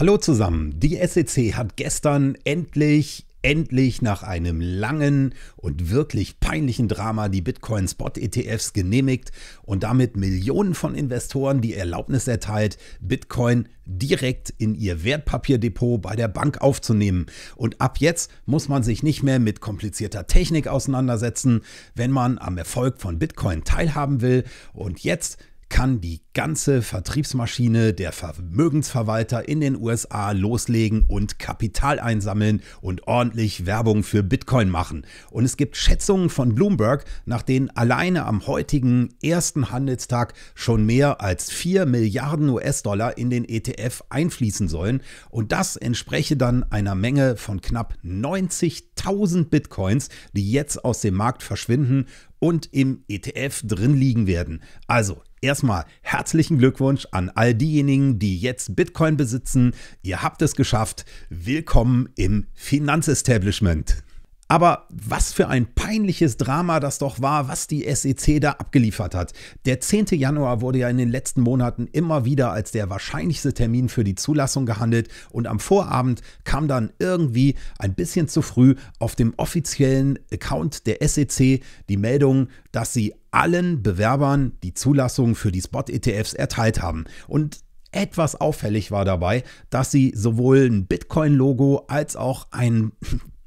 Hallo zusammen. Die SEC hat gestern endlich, endlich nach einem langen und wirklich peinlichen Drama die Bitcoin Spot ETFs genehmigt und damit Millionen von Investoren die Erlaubnis erteilt, Bitcoin direkt in ihr Wertpapierdepot bei der Bank aufzunehmen. Und ab jetzt muss man sich nicht mehr mit komplizierter Technik auseinandersetzen, wenn man am Erfolg von Bitcoin teilhaben will. Und jetzt kann die ganze Vertriebsmaschine der Vermögensverwalter in den USA loslegen und Kapital einsammeln und ordentlich Werbung für Bitcoin machen. Und es gibt Schätzungen von Bloomberg, nach denen alleine am heutigen ersten Handelstag schon mehr als 4 Milliarden US-Dollar in den ETF einfließen sollen. Und das entspreche dann einer Menge von knapp 90.000 Bitcoins, die jetzt aus dem Markt verschwinden und im ETF drin liegen werden. Also Erstmal herzlichen Glückwunsch an all diejenigen, die jetzt Bitcoin besitzen. Ihr habt es geschafft. Willkommen im Finanzestablishment. Aber was für ein peinliches Drama das doch war, was die SEC da abgeliefert hat. Der 10. Januar wurde ja in den letzten Monaten immer wieder als der wahrscheinlichste Termin für die Zulassung gehandelt und am Vorabend kam dann irgendwie ein bisschen zu früh auf dem offiziellen Account der SEC die Meldung, dass sie allen Bewerbern die Zulassung für die Spot-ETFs erteilt haben. Und etwas auffällig war dabei, dass sie sowohl ein Bitcoin-Logo als auch ein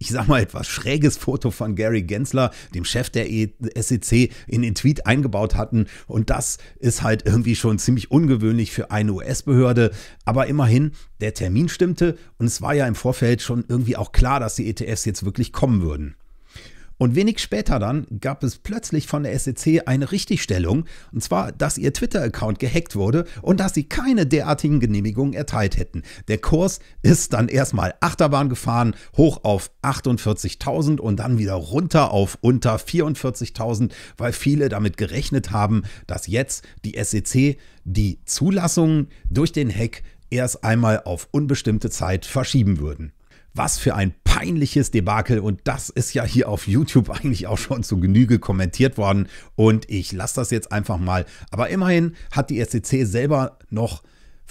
ich sag mal, etwas schräges Foto von Gary Gensler, dem Chef der e- SEC, in den Tweet eingebaut hatten. Und das ist halt irgendwie schon ziemlich ungewöhnlich für eine US-Behörde. Aber immerhin, der Termin stimmte und es war ja im Vorfeld schon irgendwie auch klar, dass die ETFs jetzt wirklich kommen würden. Und wenig später dann gab es plötzlich von der SEC eine Richtigstellung, und zwar, dass ihr Twitter-Account gehackt wurde und dass sie keine derartigen Genehmigungen erteilt hätten. Der Kurs ist dann erstmal Achterbahn gefahren, hoch auf 48.000 und dann wieder runter auf unter 44.000, weil viele damit gerechnet haben, dass jetzt die SEC die Zulassungen durch den Hack erst einmal auf unbestimmte Zeit verschieben würden. Was für ein peinliches Debakel und das ist ja hier auf YouTube eigentlich auch schon zu Genüge kommentiert worden und ich lasse das jetzt einfach mal. Aber immerhin hat die SEC selber noch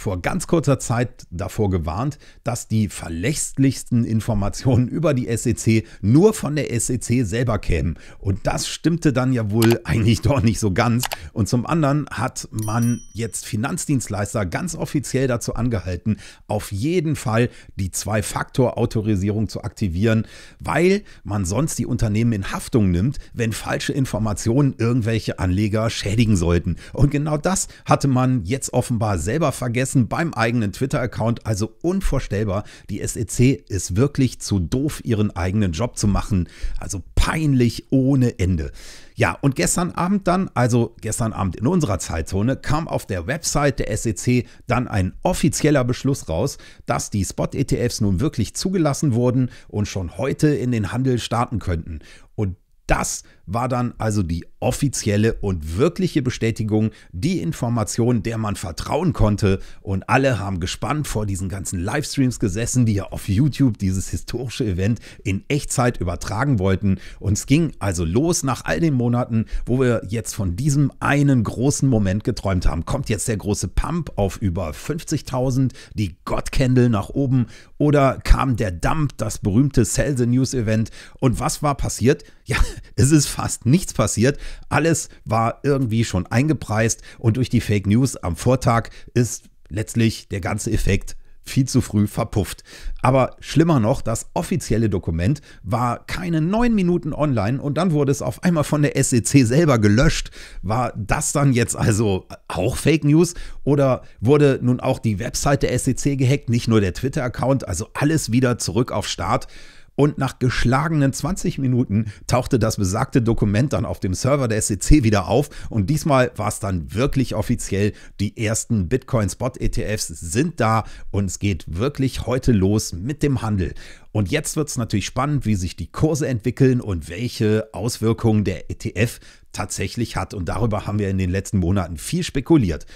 vor ganz kurzer Zeit davor gewarnt, dass die verlässlichsten Informationen über die SEC nur von der SEC selber kämen. Und das stimmte dann ja wohl eigentlich doch nicht so ganz. Und zum anderen hat man jetzt Finanzdienstleister ganz offiziell dazu angehalten, auf jeden Fall die Zwei-Faktor-Autorisierung zu aktivieren, weil man sonst die Unternehmen in Haftung nimmt, wenn falsche Informationen irgendwelche Anleger schädigen sollten. Und genau das hatte man jetzt offenbar selber vergessen vergessen beim eigenen Twitter-Account, also unvorstellbar. Die SEC ist wirklich zu doof, ihren eigenen Job zu machen. Also peinlich ohne Ende. Ja, und gestern Abend dann, also gestern Abend in unserer Zeitzone, kam auf der Website der SEC dann ein offizieller Beschluss raus, dass die Spot-ETFs nun wirklich zugelassen wurden und schon heute in den Handel starten könnten. Und das war dann also die offizielle und wirkliche Bestätigung, die Information, der man vertrauen konnte. Und alle haben gespannt vor diesen ganzen Livestreams gesessen, die ja auf YouTube dieses historische Event in Echtzeit übertragen wollten. Und es ging also los nach all den Monaten, wo wir jetzt von diesem einen großen Moment geträumt haben. Kommt jetzt der große Pump auf über 50.000, die God Candle nach oben oder kam der Dump, das berühmte Sell the News Event. Und was war passiert? Ja, es ist fast nichts passiert. Alles war irgendwie schon eingepreist und durch die Fake News am Vortag ist letztlich der ganze Effekt viel zu früh verpufft. Aber schlimmer noch, das offizielle Dokument war keine neun Minuten online und dann wurde es auf einmal von der SEC selber gelöscht. War das dann jetzt also auch Fake News oder wurde nun auch die Website der SEC gehackt, nicht nur der Twitter-Account, also alles wieder zurück auf Start? und nach geschlagenen 20 Minuten tauchte das besagte Dokument dann auf dem Server der SEC wieder auf und diesmal war es dann wirklich offiziell. Die ersten Bitcoin-Spot-ETFs sind da und es geht wirklich heute los mit dem Handel. Und jetzt wird es natürlich spannend, wie sich die Kurse entwickeln und welche Auswirkungen der ETF tatsächlich hat. Und darüber haben wir in den letzten Monaten viel spekuliert.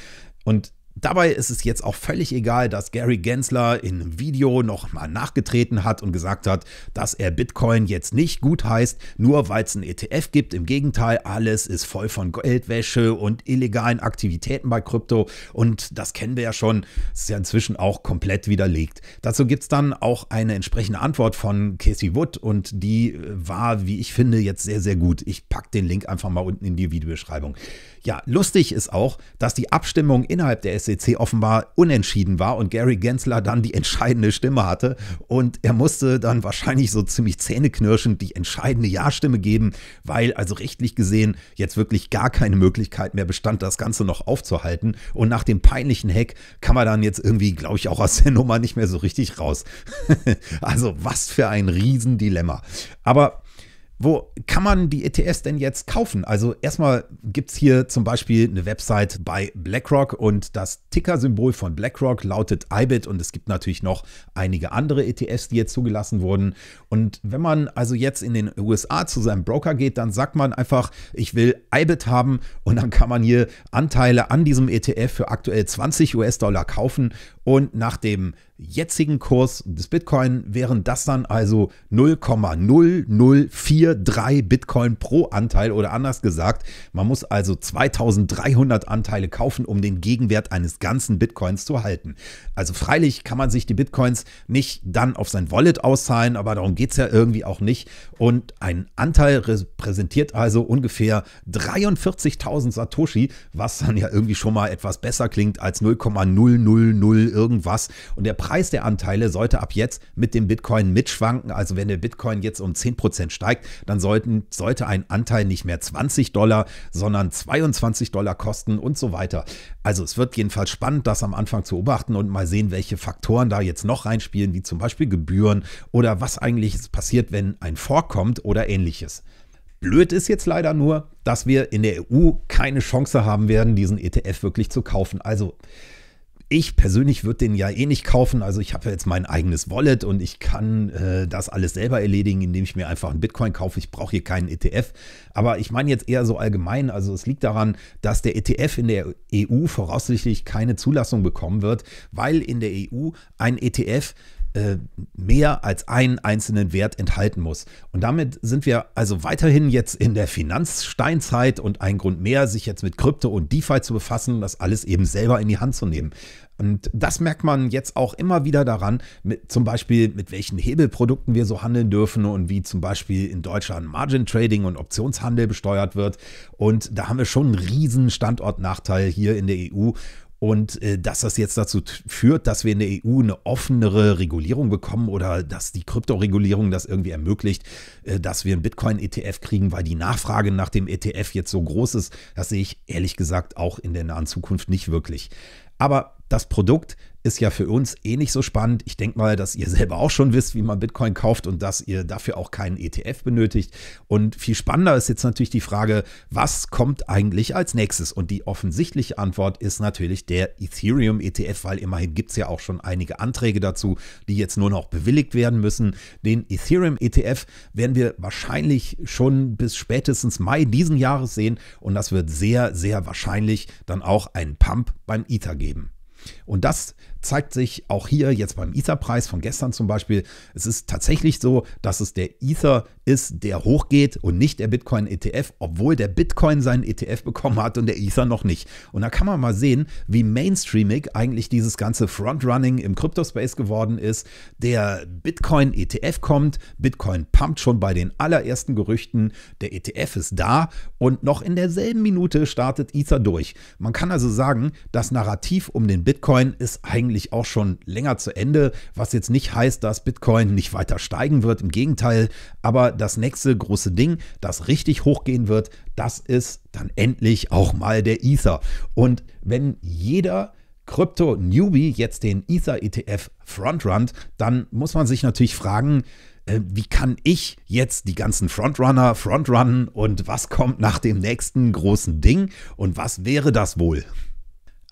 Und Dabei ist es jetzt auch völlig egal, dass Gary Gensler in einem Video nochmal nachgetreten hat und gesagt hat, dass er Bitcoin jetzt nicht gut heißt, nur weil es ein ETF gibt. Im Gegenteil, alles ist voll von Geldwäsche und illegalen Aktivitäten bei Krypto und das kennen wir ja schon, Es ist ja inzwischen auch komplett widerlegt. Dazu gibt es dann auch eine entsprechende Antwort von Casey Wood und die äh, war, wie ich finde, jetzt sehr, sehr gut. Ich packe den Link einfach mal unten in die Videobeschreibung. Ja, lustig ist auch, dass die Abstimmung innerhalb der SEC offenbar unentschieden war und Gary Gensler dann die entscheidende Stimme hatte. Und er musste dann wahrscheinlich so ziemlich zähneknirschend die entscheidende Ja-Stimme geben, weil also rechtlich gesehen jetzt wirklich gar keine Möglichkeit mehr bestand, das Ganze noch aufzuhalten. Und nach dem peinlichen Hack kann man dann jetzt irgendwie, glaube ich, auch aus der Nummer nicht mehr so richtig raus. also was für ein Riesendilemma. Aber wo kann man die ETFs denn jetzt kaufen? Also erstmal gibt es hier zum Beispiel eine Website bei BlackRock und das Ticker-Symbol von BlackRock lautet IBIT und es gibt natürlich noch einige andere ETFs, die jetzt zugelassen wurden. Und wenn man also jetzt in den USA zu seinem Broker geht, dann sagt man einfach, ich will IBIT haben und dann kann man hier Anteile an diesem ETF für aktuell 20 US-Dollar kaufen und nach dem jetzigen Kurs des Bitcoin wären das dann also 0,0043 Bitcoin pro Anteil oder anders gesagt, man muss also 2300 Anteile kaufen, um den Gegenwert eines ganzen Bitcoins zu halten. Also freilich kann man sich die Bitcoins nicht dann auf sein Wallet auszahlen, aber darum geht es ja irgendwie auch nicht. Und ein Anteil repräsentiert also ungefähr 43.000 Satoshi, was dann ja irgendwie schon mal etwas besser klingt als 0,000 irgendwas. Und der Preis der Anteile sollte ab jetzt mit dem Bitcoin mitschwanken. Also wenn der Bitcoin jetzt um 10% steigt, dann sollten, sollte ein Anteil nicht mehr 20 Dollar, sondern 22 Dollar kosten und so weiter. Also es wird jedenfalls spannend, das am Anfang zu beobachten und mal sehen, welche Faktoren da jetzt noch reinspielen, wie zum Beispiel Gebühren oder was eigentlich passiert, wenn ein Vorkommt oder ähnliches. Blöd ist jetzt leider nur, dass wir in der EU keine Chance haben werden, diesen ETF wirklich zu kaufen. Also ich persönlich würde den ja eh nicht kaufen. Also ich habe jetzt mein eigenes Wallet und ich kann äh, das alles selber erledigen, indem ich mir einfach einen Bitcoin kaufe. Ich brauche hier keinen ETF. Aber ich meine jetzt eher so allgemein. Also es liegt daran, dass der ETF in der EU voraussichtlich keine Zulassung bekommen wird, weil in der EU ein ETF äh, mehr als einen einzelnen Wert enthalten muss. Und damit sind wir also weiterhin jetzt in der Finanzsteinzeit und ein Grund mehr, sich jetzt mit Krypto und DeFi zu befassen, und das alles eben selber in die Hand zu nehmen. Und das merkt man jetzt auch immer wieder daran, mit, zum Beispiel mit welchen Hebelprodukten wir so handeln dürfen und wie zum Beispiel in Deutschland Margin Trading und Optionshandel besteuert wird. Und da haben wir schon einen riesen Standortnachteil hier in der EU. Und äh, dass das jetzt dazu führt, dass wir in der EU eine offenere Regulierung bekommen oder dass die Kryptoregulierung das irgendwie ermöglicht, äh, dass wir einen Bitcoin-ETF kriegen, weil die Nachfrage nach dem ETF jetzt so groß ist, das sehe ich ehrlich gesagt auch in der nahen Zukunft nicht wirklich. Aber das Produkt ist ja für uns eh nicht so spannend. Ich denke mal, dass ihr selber auch schon wisst, wie man Bitcoin kauft und dass ihr dafür auch keinen ETF benötigt. Und viel spannender ist jetzt natürlich die Frage, was kommt eigentlich als nächstes? Und die offensichtliche Antwort ist natürlich der Ethereum ETF, weil immerhin gibt es ja auch schon einige Anträge dazu, die jetzt nur noch bewilligt werden müssen. Den Ethereum ETF werden wir wahrscheinlich schon bis spätestens Mai diesen Jahres sehen und das wird sehr, sehr wahrscheinlich dann auch einen Pump beim Ether geben. Und das zeigt sich auch hier jetzt beim Ether-Preis von gestern zum Beispiel, es ist tatsächlich so, dass es der Ether ist, der hochgeht und nicht der Bitcoin-ETF, obwohl der Bitcoin seinen ETF bekommen hat und der Ether noch nicht. Und da kann man mal sehen, wie mainstreamig eigentlich dieses ganze Frontrunning im Kryptospace geworden ist. Der Bitcoin-ETF kommt, Bitcoin pumpt schon bei den allerersten Gerüchten, der ETF ist da und noch in derselben Minute startet Ether durch. Man kann also sagen, das Narrativ um den Bitcoin ist eigentlich eigentlich auch schon länger zu Ende, was jetzt nicht heißt, dass Bitcoin nicht weiter steigen wird, im Gegenteil, aber das nächste große Ding, das richtig hochgehen wird, das ist dann endlich auch mal der Ether. Und wenn jeder Krypto-Newbie jetzt den Ether-ETF frontrunnt, dann muss man sich natürlich fragen, äh, wie kann ich jetzt die ganzen Frontrunner frontrunnen und was kommt nach dem nächsten großen Ding und was wäre das wohl?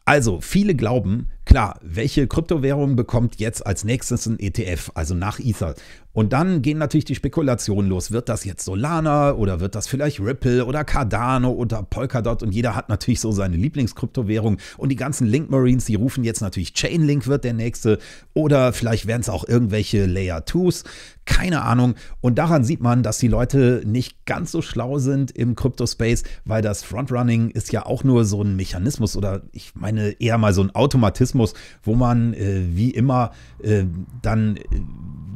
Also, viele glauben, klar, welche Kryptowährung bekommt jetzt als nächstes ein ETF, also nach Ether? Und dann gehen natürlich die Spekulationen los. Wird das jetzt Solana oder wird das vielleicht Ripple oder Cardano oder Polkadot? Und jeder hat natürlich so seine Lieblingskryptowährung. Und die ganzen Link Marines, die rufen jetzt natürlich Chainlink wird der nächste. Oder vielleicht werden es auch irgendwelche Layer 2s. Keine Ahnung. Und daran sieht man, dass die Leute nicht ganz so schlau sind im Crypto-Space, weil das Frontrunning ist ja auch nur so ein Mechanismus oder ich meine eher mal so ein Automatismus, wo man äh, wie immer äh, dann äh,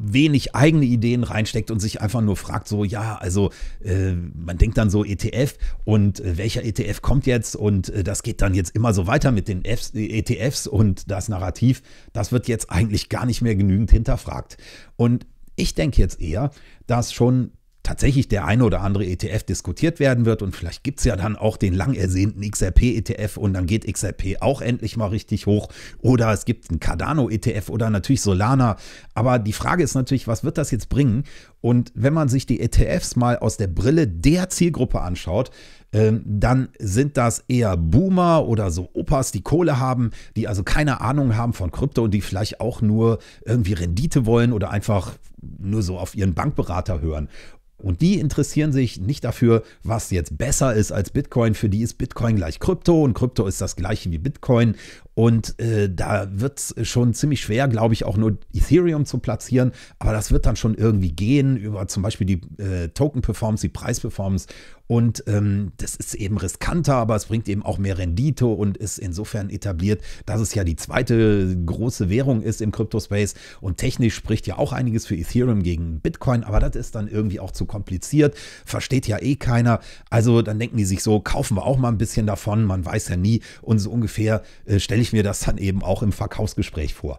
wenig eigene Ideen reinsteckt und sich einfach nur fragt, so, ja, also äh, man denkt dann so ETF und äh, welcher ETF kommt jetzt und äh, das geht dann jetzt immer so weiter mit den äh, e Fs, ETFs und das Narrativ, das wird jetzt eigentlich gar nicht mehr genügend hinterfragt. Und ich denke jetzt eher, dass schon tatsächlich der eine oder andere ETF diskutiert werden wird und vielleicht gibt es ja dann auch den lang ersehnten XRP-ETF und dann geht XRP auch endlich mal richtig hoch oder es gibt einen Cardano-ETF oder natürlich Solana. Aber die Frage ist natürlich, was wird das jetzt bringen? Und wenn man sich die ETFs mal aus der Brille der Zielgruppe anschaut, ähm, dann sind das eher Boomer oder so Opas, die Kohle haben, die also keine Ahnung haben von Krypto und die vielleicht auch nur irgendwie Rendite wollen oder einfach nur so auf ihren Bankberater hören. Und die interessieren sich nicht dafür, was jetzt besser ist als Bitcoin. Für die ist Bitcoin gleich Krypto und Krypto ist das gleiche wie Bitcoin. Und äh, da wird es schon ziemlich schwer, glaube ich, auch nur Ethereum zu platzieren. Aber das wird dann schon irgendwie gehen über zum Beispiel die äh, Token-Performance, die Preis-Performance. Und ähm, das ist eben riskanter, aber es bringt eben auch mehr Rendite und ist insofern etabliert, dass es ja die zweite große Währung ist im Crypto-Space. Und technisch spricht ja auch einiges für Ethereum gegen Bitcoin, aber das ist dann irgendwie auch zu kompliziert. Versteht ja eh keiner. Also dann denken die sich so, kaufen wir auch mal ein bisschen davon. Man weiß ja nie. Und so ungefähr äh, stelle ich ich mir das dann eben auch im Verkaufsgespräch vor.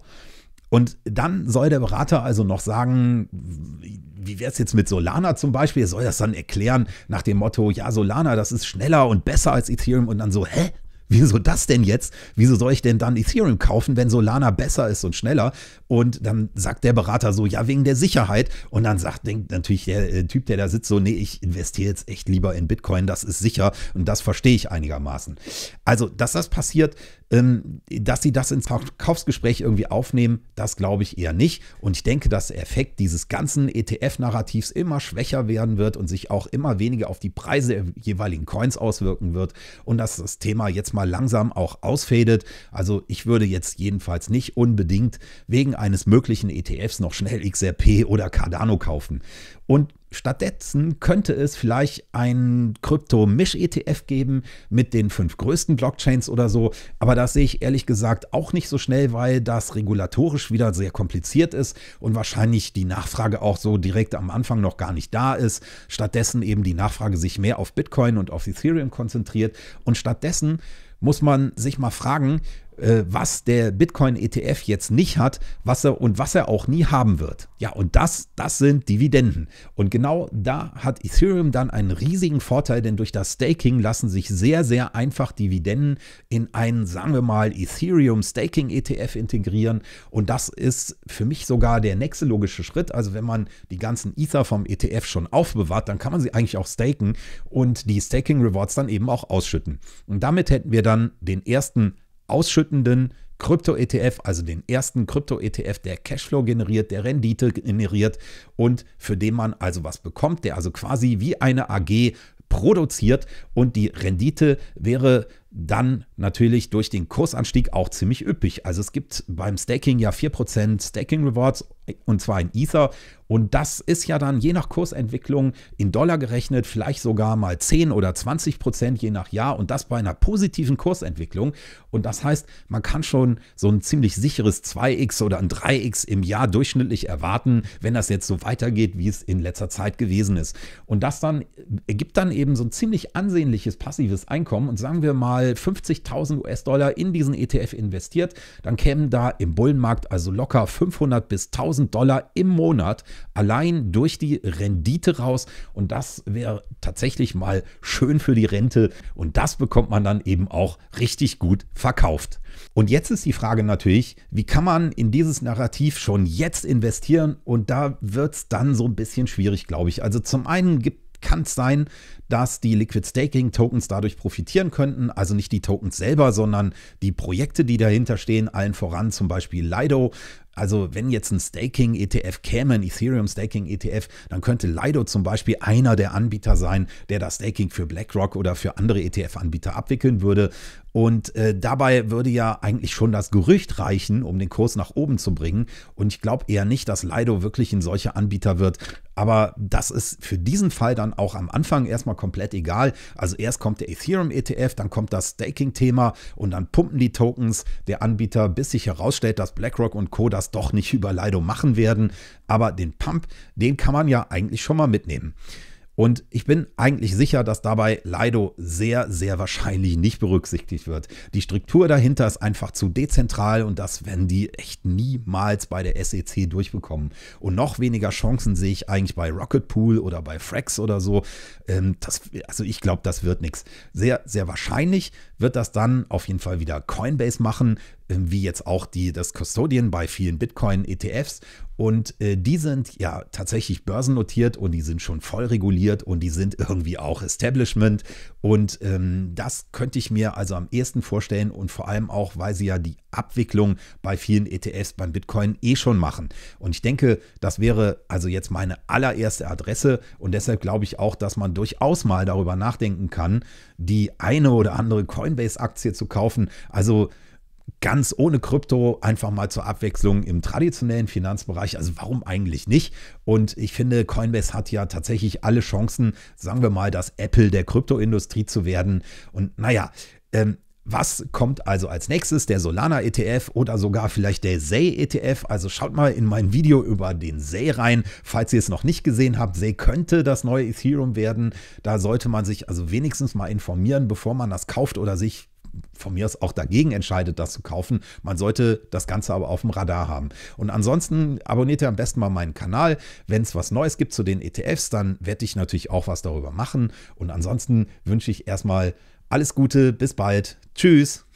Und dann soll der Berater also noch sagen, wie wäre es jetzt mit Solana zum Beispiel? Er soll das dann erklären nach dem Motto, ja, Solana, das ist schneller und besser als Ethereum und dann so, hä? Wieso das denn jetzt? Wieso soll ich denn dann Ethereum kaufen, wenn Solana besser ist und schneller? Und dann sagt der Berater so, ja, wegen der Sicherheit. Und dann sagt, denkt natürlich der äh, Typ, der da sitzt, so, nee, ich investiere jetzt echt lieber in Bitcoin, das ist sicher und das verstehe ich einigermaßen. Also, dass das passiert, ähm, dass sie das ins Verkaufsgespräch irgendwie aufnehmen, das glaube ich eher nicht. Und ich denke, dass der Effekt dieses ganzen ETF-Narrativs immer schwächer werden wird und sich auch immer weniger auf die Preise der jeweiligen Coins auswirken wird und dass das Thema jetzt mal langsam auch ausfädet. Also ich würde jetzt jedenfalls nicht unbedingt wegen eines möglichen ETFs noch schnell XRP oder Cardano kaufen. Und Stattdessen könnte es vielleicht ein Krypto-Misch-ETF geben mit den fünf größten Blockchains oder so. Aber das sehe ich ehrlich gesagt auch nicht so schnell, weil das regulatorisch wieder sehr kompliziert ist und wahrscheinlich die Nachfrage auch so direkt am Anfang noch gar nicht da ist. Stattdessen eben die Nachfrage sich mehr auf Bitcoin und auf Ethereum konzentriert und stattdessen muss man sich mal fragen, äh, was der Bitcoin-ETF jetzt nicht hat, was er und was er auch nie haben wird. Ja, und das, das sind Dividenden. Und genau da hat Ethereum dann einen riesigen Vorteil, denn durch das Staking lassen sich sehr, sehr einfach Dividenden in einen, sagen wir mal, Ethereum Staking ETF integrieren. Und das ist für mich sogar der nächste logische Schritt. Also wenn man die ganzen Ether vom ETF schon aufbewahrt, dann kann man sie eigentlich auch staken und die Staking Rewards dann eben auch ausschütten. Und damit hätten wir dann dann den ersten ausschüttenden Krypto-ETF, also den ersten Krypto-ETF, der Cashflow generiert, der Rendite generiert und für den man also was bekommt, der also quasi wie eine AG produziert und die Rendite wäre dann natürlich durch den Kursanstieg auch ziemlich üppig. Also es gibt beim Staking ja 4% Staking Rewards und zwar in Ether und das ist ja dann je nach Kursentwicklung in Dollar gerechnet vielleicht sogar mal 10 oder 20% je nach Jahr und das bei einer positiven Kursentwicklung und das heißt, man kann schon so ein ziemlich sicheres 2x oder ein 3x im Jahr durchschnittlich erwarten, wenn das jetzt so weitergeht, wie es in letzter Zeit gewesen ist. Und das dann ergibt dann eben so ein ziemlich ansehnliches passives Einkommen und sagen wir mal mal 50.000 US-Dollar in diesen ETF investiert, dann kämen da im Bullenmarkt also locker 500 bis 1000 Dollar im Monat allein durch die Rendite raus. Und das wäre tatsächlich mal schön für die Rente. Und das bekommt man dann eben auch richtig gut verkauft. Und jetzt ist die Frage natürlich, wie kann man in dieses Narrativ schon jetzt investieren? Und da wird es dann so ein bisschen schwierig, glaube ich. Also zum einen gibt kann es sein, dass die Liquid Staking Tokens dadurch profitieren könnten. Also nicht die Tokens selber, sondern die Projekte, die dahinter stehen, allen voran zum Beispiel Lido. Also wenn jetzt ein Staking-ETF käme, ein Ethereum-Staking-ETF, dann könnte Lido zum Beispiel einer der Anbieter sein, der das Staking für BlackRock oder für andere ETF-Anbieter abwickeln würde. Und äh, dabei würde ja eigentlich schon das Gerücht reichen, um den Kurs nach oben zu bringen. Und ich glaube eher nicht, dass Lido wirklich ein solcher Anbieter wird. Aber das ist für diesen Fall dann auch am Anfang erstmal komplett egal. Also erst kommt der Ethereum ETF, dann kommt das Staking-Thema und dann pumpen die Tokens der Anbieter, bis sich herausstellt, dass BlackRock und Co. das doch nicht über Lido machen werden. Aber den Pump, den kann man ja eigentlich schon mal mitnehmen. Und ich bin eigentlich sicher, dass dabei Lido sehr, sehr wahrscheinlich nicht berücksichtigt wird. Die Struktur dahinter ist einfach zu dezentral und das werden die echt niemals bei der SEC durchbekommen. Und noch weniger Chancen sehe ich eigentlich bei Rocket Pool oder bei Frax oder so. Ähm, das, also ich glaube, das wird nichts. Sehr, sehr wahrscheinlich wird das dann auf jeden Fall wieder Coinbase machen, ähm, wie jetzt auch die, das Custodian bei vielen Bitcoin-ETFs. Und äh, die sind ja tatsächlich börsennotiert und die sind schon voll reguliert und die sind irgendwie auch Establishment. Und ähm, das könnte ich mir also am ehesten vorstellen und vor allem auch, weil sie ja die Abwicklung bei vielen ETFs beim Bitcoin eh schon machen. Und ich denke, das wäre also jetzt meine allererste Adresse und deshalb glaube ich auch, dass man durchaus mal darüber nachdenken kann, die eine oder andere Coin Coinbase-Aktie zu kaufen. Also ganz ohne Krypto einfach mal zur Abwechslung im traditionellen Finanzbereich. Also warum eigentlich nicht? Und ich finde, Coinbase hat ja tatsächlich alle Chancen, sagen wir mal, das Apple der Kryptoindustrie zu werden. Und naja, ähm, was kommt also als nächstes? Der Solana ETF oder sogar vielleicht der SEI ETF? Also schaut mal in mein Video über den SEI rein, falls ihr es noch nicht gesehen habt. SEI könnte das neue Ethereum werden. Da sollte man sich also wenigstens mal informieren, bevor man das kauft oder sich von mir aus auch dagegen entscheidet, das zu kaufen. Man sollte das Ganze aber auf dem Radar haben. Und ansonsten abonniert ihr am besten mal meinen Kanal. Wenn es was Neues gibt zu den ETFs, dann werde ich natürlich auch was darüber machen. Und ansonsten wünsche ich erstmal alles Gute, bis bald. Tschüss.